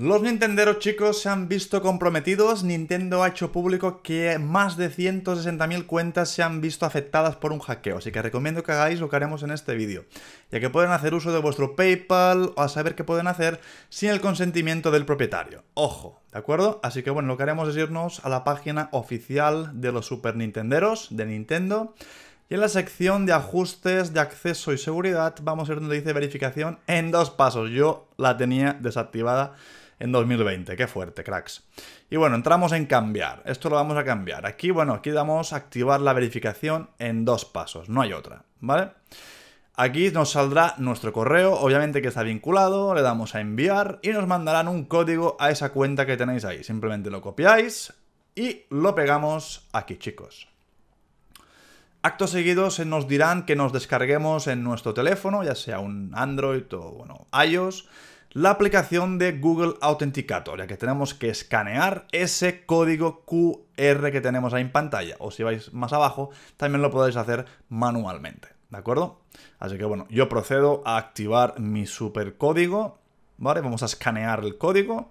Los Nintenderos chicos se han visto comprometidos, Nintendo ha hecho público que más de 160.000 cuentas se han visto afectadas por un hackeo, así que recomiendo que hagáis lo que haremos en este vídeo, ya que pueden hacer uso de vuestro PayPal o a saber qué pueden hacer sin el consentimiento del propietario. Ojo, ¿de acuerdo? Así que bueno, lo que haremos es irnos a la página oficial de los Super Nintenderos de Nintendo. Y en la sección de ajustes de acceso y seguridad vamos a ir donde dice verificación en dos pasos. Yo la tenía desactivada en 2020. Qué fuerte, cracks. Y bueno, entramos en cambiar. Esto lo vamos a cambiar. Aquí, bueno, aquí damos activar la verificación en dos pasos. No hay otra, ¿vale? Aquí nos saldrá nuestro correo, obviamente que está vinculado, le damos a enviar y nos mandarán un código a esa cuenta que tenéis ahí. Simplemente lo copiáis y lo pegamos aquí, chicos. Actos seguidos se eh, nos dirán que nos descarguemos en nuestro teléfono, ya sea un Android o bueno, iOS, la aplicación de Google Authenticator, ya que tenemos que escanear ese código QR que tenemos ahí en pantalla. O si vais más abajo, también lo podéis hacer manualmente. ¿De acuerdo? Así que bueno, yo procedo a activar mi supercódigo. ¿Vale? Vamos a escanear el código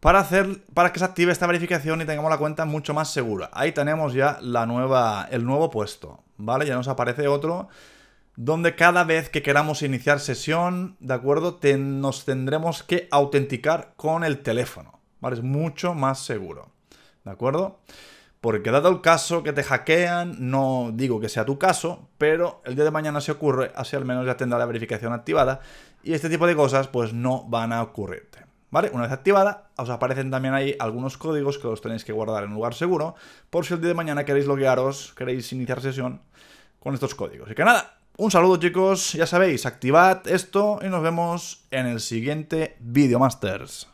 para, hacer, para que se active esta verificación y tengamos la cuenta mucho más segura. Ahí tenemos ya la nueva, el nuevo puesto, ¿vale? Ya nos aparece otro donde cada vez que queramos iniciar sesión, ¿de acuerdo? nos tendremos que autenticar con el teléfono, ¿vale? Es mucho más seguro, ¿de acuerdo? Porque dado el caso que te hackean, no digo que sea tu caso, pero el día de mañana se ocurre, así al menos ya tendrá la verificación activada y este tipo de cosas pues no van a ocurrirte. ¿Vale? Una vez activada, os aparecen también ahí algunos códigos que los tenéis que guardar en un lugar seguro, por si el día de mañana queréis loguearos, queréis iniciar sesión con estos códigos. Y que nada, un saludo chicos, ya sabéis, activad esto y nos vemos en el siguiente Video Masters.